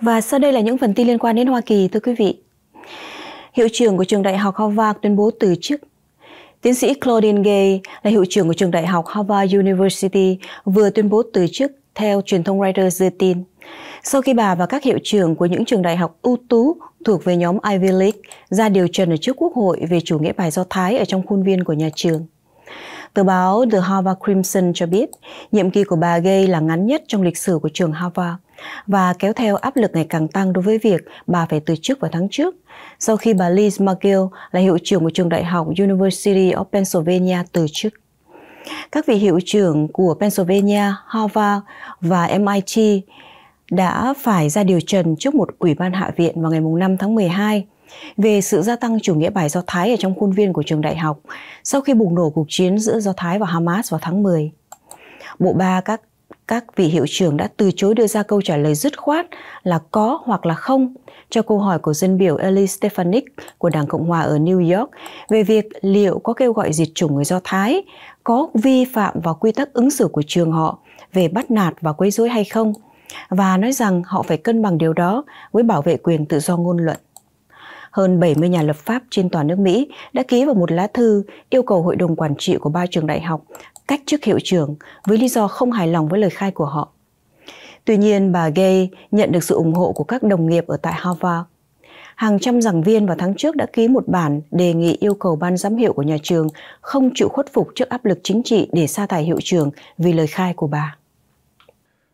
Và sau đây là những phần tin liên quan đến Hoa Kỳ thưa quý vị. Hiệu trưởng của trường đại học Harvard tuyên bố từ chức. Tiến sĩ Claudine Gay là hiệu trưởng của trường đại học Harvard University vừa tuyên bố từ chức theo truyền thông Reuters đưa tin. Sau khi bà và các hiệu trưởng của những trường đại học ưu tú thuộc về nhóm Ivy League ra điều trần ở trước Quốc hội về chủ nghĩa bài Do Thái ở trong khuôn viên của nhà trường. Tờ báo The Harvard Crimson cho biết, nhiệm kỳ của bà Gay là ngắn nhất trong lịch sử của trường Harvard và kéo theo áp lực ngày càng tăng đối với việc bà phải từ chức vào tháng trước, sau khi bà Liz McGill là hiệu trưởng của trường đại học University of Pennsylvania từ chức. Các vị hiệu trưởng của Pennsylvania, Harvard và MIT đã phải ra điều trần trước một ủy ban hạ viện vào ngày 5 tháng 12 về sự gia tăng chủ nghĩa bài Do Thái ở trong khuôn viên của trường đại học sau khi bùng nổ cuộc chiến giữa Do Thái và Hamas vào tháng 10. Bộ ba các các vị hiệu trưởng đã từ chối đưa ra câu trả lời dứt khoát là có hoặc là không cho câu hỏi của dân biểu Ellie Stefanik của Đảng Cộng hòa ở New York về việc liệu có kêu gọi diệt chủng người Do Thái có vi phạm vào quy tắc ứng xử của trường họ về bắt nạt và quấy rối hay không và nói rằng họ phải cân bằng điều đó với bảo vệ quyền tự do ngôn luận hơn 70 nhà lập pháp trên toàn nước Mỹ đã ký vào một lá thư yêu cầu hội đồng quản trị của ba trường đại học cách chức hiệu trưởng với lý do không hài lòng với lời khai của họ. Tuy nhiên, bà Gay nhận được sự ủng hộ của các đồng nghiệp ở tại Harvard. Hàng trăm giảng viên vào tháng trước đã ký một bản đề nghị yêu cầu ban giám hiệu của nhà trường không chịu khuất phục trước áp lực chính trị để sa thải hiệu trưởng vì lời khai của bà.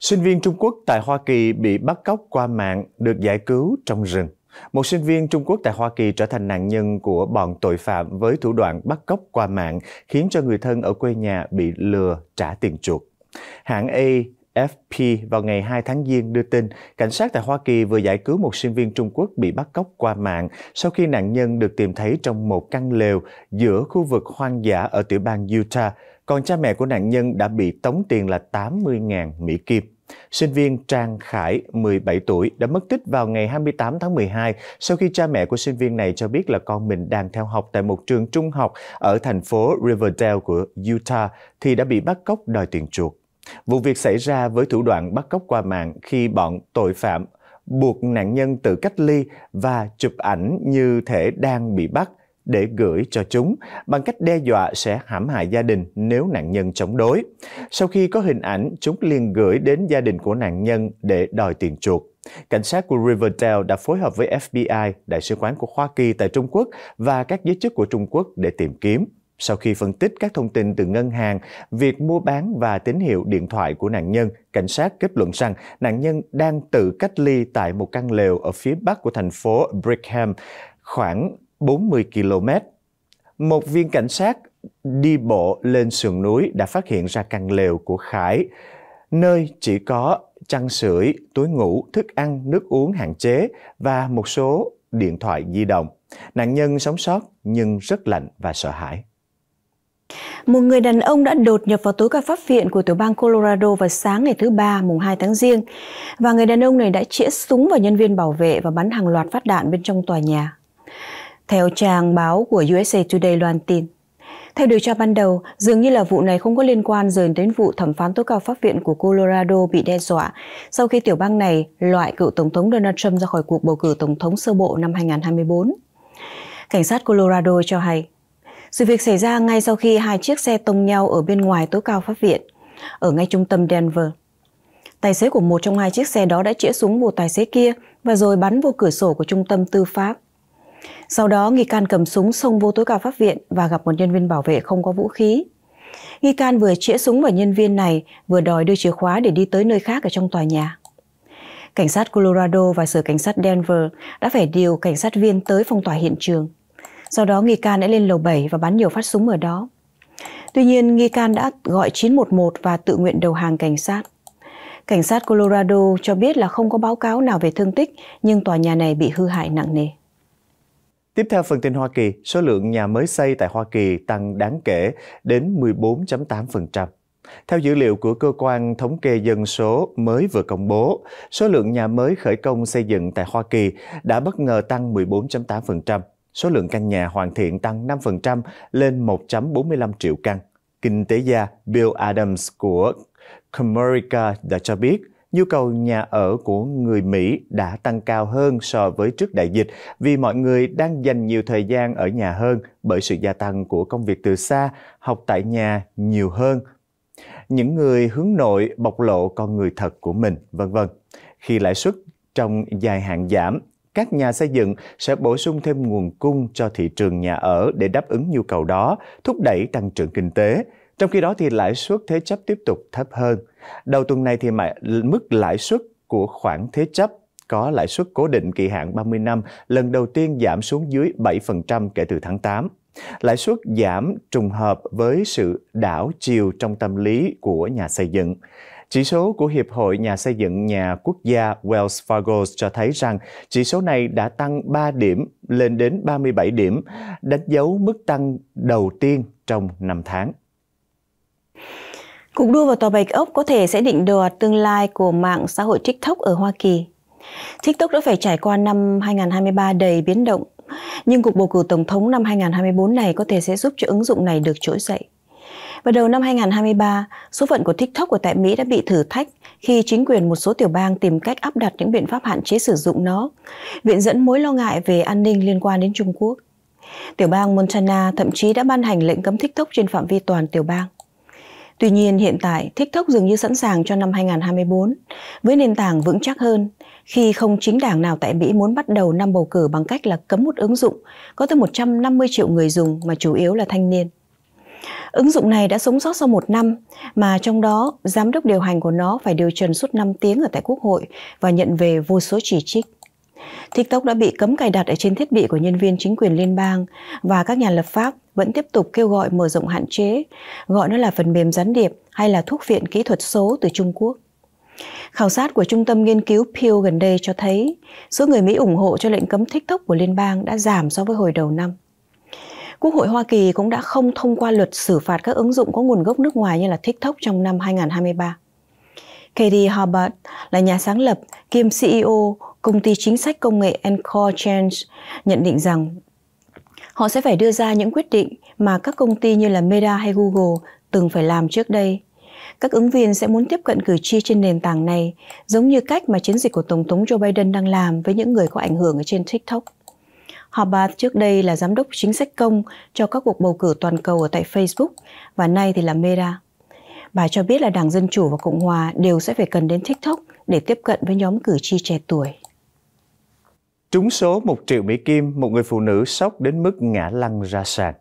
Sinh viên Trung Quốc tại Hoa Kỳ bị bắt cóc qua mạng được giải cứu trong rừng. Một sinh viên Trung Quốc tại Hoa Kỳ trở thành nạn nhân của bọn tội phạm với thủ đoạn bắt cóc qua mạng, khiến cho người thân ở quê nhà bị lừa trả tiền chuộc. Hãng AFP vào ngày 2 tháng Giêng đưa tin, cảnh sát tại Hoa Kỳ vừa giải cứu một sinh viên Trung Quốc bị bắt cóc qua mạng sau khi nạn nhân được tìm thấy trong một căn lều giữa khu vực hoang dã ở tiểu bang Utah, còn cha mẹ của nạn nhân đã bị tống tiền là 80.000 Mỹ Kim. Sinh viên Trang Khải, 17 tuổi, đã mất tích vào ngày 28 tháng 12 sau khi cha mẹ của sinh viên này cho biết là con mình đang theo học tại một trường trung học ở thành phố Riverdale của Utah thì đã bị bắt cóc đòi tiền chuộc. Vụ việc xảy ra với thủ đoạn bắt cóc qua mạng khi bọn tội phạm buộc nạn nhân tự cách ly và chụp ảnh như thể đang bị bắt để gửi cho chúng bằng cách đe dọa sẽ hãm hại gia đình nếu nạn nhân chống đối. Sau khi có hình ảnh, chúng liền gửi đến gia đình của nạn nhân để đòi tiền chuộc. Cảnh sát của Riverdale đã phối hợp với FBI, Đại sứ quán của Hoa Kỳ tại Trung Quốc và các giới chức của Trung Quốc để tìm kiếm. Sau khi phân tích các thông tin từ ngân hàng, việc mua bán và tín hiệu điện thoại của nạn nhân, cảnh sát kết luận rằng nạn nhân đang tự cách ly tại một căn lều ở phía bắc của thành phố Brigham, khoảng 40 km. Một viên cảnh sát đi bộ lên sườn núi đã phát hiện ra căn lều của Khải, nơi chỉ có chăn sưởi, túi ngủ, thức ăn, nước uống hạn chế và một số điện thoại di động. Nạn nhân sống sót nhưng rất lạnh và sợ hãi. Một người đàn ông đã đột nhập vào tối cao pháp viện của tiểu bang Colorado vào sáng ngày thứ Ba, mùng 2 tháng Giêng. Và người đàn ông này đã chĩa súng vào nhân viên bảo vệ và bắn hàng loạt phát đạn bên trong tòa nhà theo trang báo của USA Today loan tin. Theo điều tra ban đầu, dường như là vụ này không có liên quan dời đến vụ thẩm phán tối cao pháp viện của Colorado bị đe dọa sau khi tiểu bang này loại cựu Tổng thống Donald Trump ra khỏi cuộc bầu cử Tổng thống sơ bộ năm 2024. Cảnh sát Colorado cho hay, sự việc xảy ra ngay sau khi hai chiếc xe tông nhau ở bên ngoài tối cao pháp viện, ở ngay trung tâm Denver. Tài xế của một trong hai chiếc xe đó đã chĩa súng vào tài xế kia và rồi bắn vô cửa sổ của trung tâm tư pháp. Sau đó, nghi can cầm súng xông vô tối cao pháp viện và gặp một nhân viên bảo vệ không có vũ khí. Nghi can vừa chĩa súng vào nhân viên này, vừa đòi đưa chìa khóa để đi tới nơi khác ở trong tòa nhà. Cảnh sát Colorado và sở cảnh sát Denver đã phải điều cảnh sát viên tới phong tỏa hiện trường. Sau đó nghi can đã lên lầu 7 và bắn nhiều phát súng ở đó. Tuy nhiên, nghi can đã gọi 911 và tự nguyện đầu hàng cảnh sát. Cảnh sát Colorado cho biết là không có báo cáo nào về thương tích, nhưng tòa nhà này bị hư hại nặng nề. Tiếp theo phần tin Hoa Kỳ, số lượng nhà mới xây tại Hoa Kỳ tăng đáng kể đến 14.8%. Theo dữ liệu của cơ quan thống kê dân số mới vừa công bố, số lượng nhà mới khởi công xây dựng tại Hoa Kỳ đã bất ngờ tăng 14.8%, số lượng căn nhà hoàn thiện tăng 5% lên 1.45 triệu căn. Kinh tế gia Bill Adams của Comerica đã cho biết, nhu cầu nhà ở của người Mỹ đã tăng cao hơn so với trước đại dịch vì mọi người đang dành nhiều thời gian ở nhà hơn bởi sự gia tăng của công việc từ xa, học tại nhà nhiều hơn. Những người hướng nội bộc lộ con người thật của mình, vân vân. Khi lãi suất trong dài hạn giảm, các nhà xây dựng sẽ bổ sung thêm nguồn cung cho thị trường nhà ở để đáp ứng nhu cầu đó, thúc đẩy tăng trưởng kinh tế. Trong khi đó thì lãi suất thế chấp tiếp tục thấp hơn. Đầu tuần này thì mức lãi suất của khoản thế chấp có lãi suất cố định kỳ hạn 30 năm lần đầu tiên giảm xuống dưới 7% kể từ tháng 8. Lãi suất giảm trùng hợp với sự đảo chiều trong tâm lý của nhà xây dựng. Chỉ số của Hiệp hội Nhà xây dựng nhà quốc gia Wells Fargo cho thấy rằng chỉ số này đã tăng 3 điểm lên đến 37 điểm, đánh dấu mức tăng đầu tiên trong 5 tháng. Cuộc đua vào Tòa Bạch Ốc có thể sẽ định đoạt tương lai của mạng xã hội TikTok ở Hoa Kỳ. TikTok đã phải trải qua năm 2023 đầy biến động, nhưng cuộc bầu cử Tổng thống năm 2024 này có thể sẽ giúp cho ứng dụng này được trỗi dậy. Vào đầu năm 2023, số phận của TikTok ở tại Mỹ đã bị thử thách khi chính quyền một số tiểu bang tìm cách áp đặt những biện pháp hạn chế sử dụng nó, viện dẫn mối lo ngại về an ninh liên quan đến Trung Quốc. Tiểu bang Montana thậm chí đã ban hành lệnh cấm TikTok trên phạm vi toàn tiểu bang. Tuy nhiên hiện tại TikTok dường như sẵn sàng cho năm 2024 với nền tảng vững chắc hơn khi không chính đảng nào tại Mỹ muốn bắt đầu năm bầu cử bằng cách là cấm một ứng dụng có tới 150 triệu người dùng mà chủ yếu là thanh niên. Ứng dụng này đã sống sót sau một năm, mà trong đó giám đốc điều hành của nó phải điều trần suốt 5 tiếng ở tại Quốc hội và nhận về vô số chỉ trích. TikTok đã bị cấm cài đặt ở trên thiết bị của nhân viên chính quyền liên bang và các nhà lập pháp vẫn tiếp tục kêu gọi mở rộng hạn chế, gọi nó là phần mềm gián điệp hay là thuốc viện kỹ thuật số từ Trung Quốc. Khảo sát của Trung tâm Nghiên cứu Pew gần đây cho thấy số người Mỹ ủng hộ cho lệnh cấm TikTok của liên bang đã giảm so với hồi đầu năm. Quốc hội Hoa Kỳ cũng đã không thông qua luật xử phạt các ứng dụng có nguồn gốc nước ngoài như là TikTok trong năm 2023. Katie Hubbard là nhà sáng lập kiêm CEO công ty chính sách công nghệ Encore Change nhận định rằng họ sẽ phải đưa ra những quyết định mà các công ty như là Meta hay Google từng phải làm trước đây. Các ứng viên sẽ muốn tiếp cận cử tri trên nền tảng này, giống như cách mà chiến dịch của Tổng thống Joe Biden đang làm với những người có ảnh hưởng ở trên TikTok. Hubbard trước đây là giám đốc chính sách công cho các cuộc bầu cử toàn cầu ở tại Facebook và nay thì là Meta. Bà cho biết là Đảng Dân Chủ và Cộng Hòa đều sẽ phải cần đến TikTok để tiếp cận với nhóm cử tri trẻ tuổi. Trúng số 1 triệu Mỹ Kim, một người phụ nữ sốc đến mức ngã lăn ra sàn.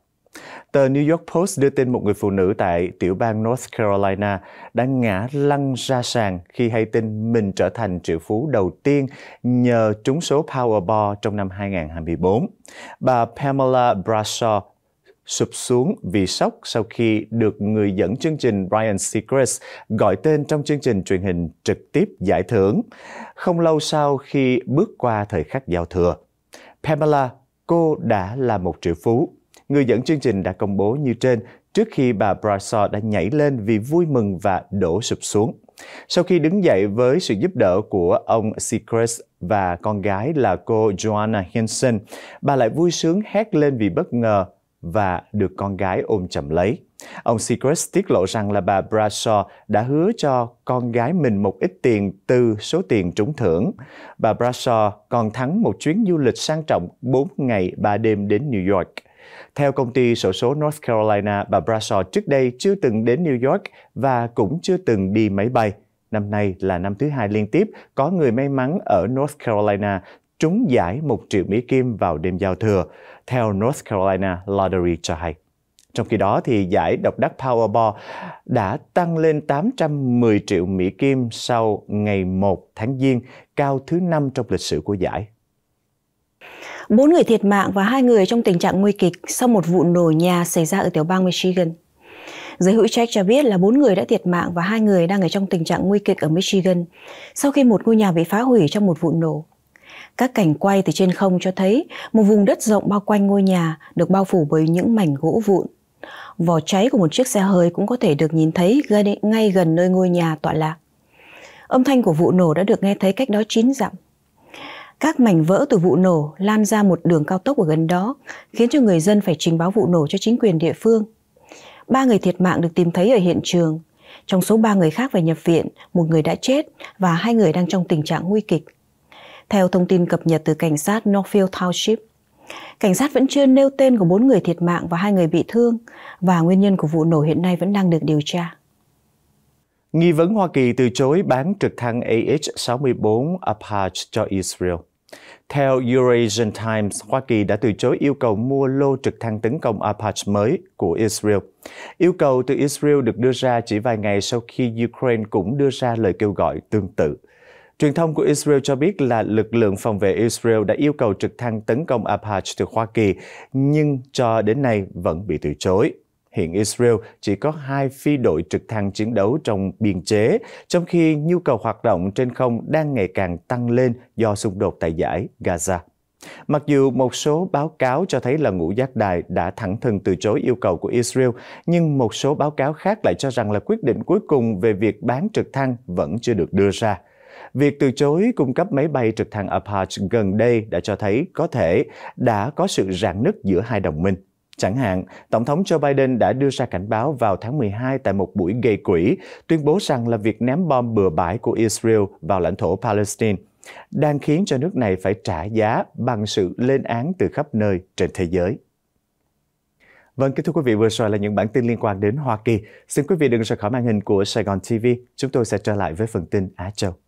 Tờ New York Post đưa tin một người phụ nữ tại tiểu bang North Carolina đã ngã lăn ra sàn khi hay tin mình trở thành triệu phú đầu tiên nhờ trúng số Powerball trong năm 2024. Bà Pamela Bradshaw sụp xuống vì sốc sau khi được người dẫn chương trình Brian Seacrest gọi tên trong chương trình truyền hình trực tiếp giải thưởng, không lâu sau khi bước qua thời khắc giao thừa. Pamela, cô đã là một triệu phú. Người dẫn chương trình đã công bố như trên trước khi bà Brasso đã nhảy lên vì vui mừng và đổ sụp xuống. Sau khi đứng dậy với sự giúp đỡ của ông Seacrest và con gái là cô Joanna Henson, bà lại vui sướng hét lên vì bất ngờ và được con gái ôm chầm lấy. Ông Seacrest tiết lộ rằng là bà Bradshaw đã hứa cho con gái mình một ít tiền từ số tiền trúng thưởng. Bà Bradshaw còn thắng một chuyến du lịch sang trọng 4 ngày 3 đêm đến New York. Theo công ty sổ số North Carolina, bà Bradshaw trước đây chưa từng đến New York và cũng chưa từng đi máy bay. Năm nay là năm thứ hai liên tiếp có người may mắn ở North Carolina trúng giải 1 triệu Mỹ Kim vào đêm giao thừa, theo North Carolina Lottery cho hay. Trong khi đó, thì giải độc đắc Powerball đã tăng lên 810 triệu Mỹ Kim sau ngày 1 tháng Giêng, cao thứ 5 trong lịch sử của giải. Bốn người thiệt mạng và hai người trong tình trạng nguy kịch sau một vụ nổ nhà xảy ra ở tiểu bang Michigan. Giới hữu trách cho biết là bốn người đã thiệt mạng và hai người đang ở trong tình trạng nguy kịch ở Michigan sau khi một ngôi nhà bị phá hủy trong một vụ nổ. Các cảnh quay từ trên không cho thấy một vùng đất rộng bao quanh ngôi nhà được bao phủ bởi những mảnh gỗ vụn. Vỏ cháy của một chiếc xe hơi cũng có thể được nhìn thấy gần, ngay gần nơi ngôi nhà tọa lạc. Âm thanh của vụ nổ đã được nghe thấy cách đó chín dặm. Các mảnh vỡ từ vụ nổ lan ra một đường cao tốc ở gần đó, khiến cho người dân phải trình báo vụ nổ cho chính quyền địa phương. Ba người thiệt mạng được tìm thấy ở hiện trường. Trong số ba người khác phải nhập viện, một người đã chết và hai người đang trong tình trạng nguy kịch. Theo thông tin cập nhật từ cảnh sát Northfield Township, cảnh sát vẫn chưa nêu tên của bốn người thiệt mạng và hai người bị thương và nguyên nhân của vụ nổ hiện nay vẫn đang được điều tra. Nghi vấn Hoa Kỳ từ chối bán trực thăng AH-64 Apache cho Israel. Theo Eurasian Times, Hoa Kỳ đã từ chối yêu cầu mua lô trực thăng tấn công Apache mới của Israel. Yêu cầu từ Israel được đưa ra chỉ vài ngày sau khi Ukraine cũng đưa ra lời kêu gọi tương tự. Truyền thông của Israel cho biết là lực lượng phòng vệ Israel đã yêu cầu trực thăng tấn công Apache từ Hoa Kỳ, nhưng cho đến nay vẫn bị từ chối. Hiện Israel chỉ có hai phi đội trực thăng chiến đấu trong biên chế, trong khi nhu cầu hoạt động trên không đang ngày càng tăng lên do xung đột tại giải Gaza. Mặc dù một số báo cáo cho thấy là ngũ giác đài đã thẳng thừng từ chối yêu cầu của Israel, nhưng một số báo cáo khác lại cho rằng là quyết định cuối cùng về việc bán trực thăng vẫn chưa được đưa ra. Việc từ chối cung cấp máy bay trực thăng Apache gần đây đã cho thấy có thể đã có sự rạn nứt giữa hai đồng minh. Chẳng hạn, Tổng thống Joe Biden đã đưa ra cảnh báo vào tháng 12 tại một buổi gây quỹ, tuyên bố rằng là việc ném bom bừa bãi của Israel vào lãnh thổ Palestine đang khiến cho nước này phải trả giá bằng sự lên án từ khắp nơi trên thế giới. Vâng, kính thưa quý vị, vừa rồi là những bản tin liên quan đến Hoa Kỳ. Xin quý vị đừng rời khỏi màn hình của Sài Gòn TV. Chúng tôi sẽ trở lại với phần tin Á Châu.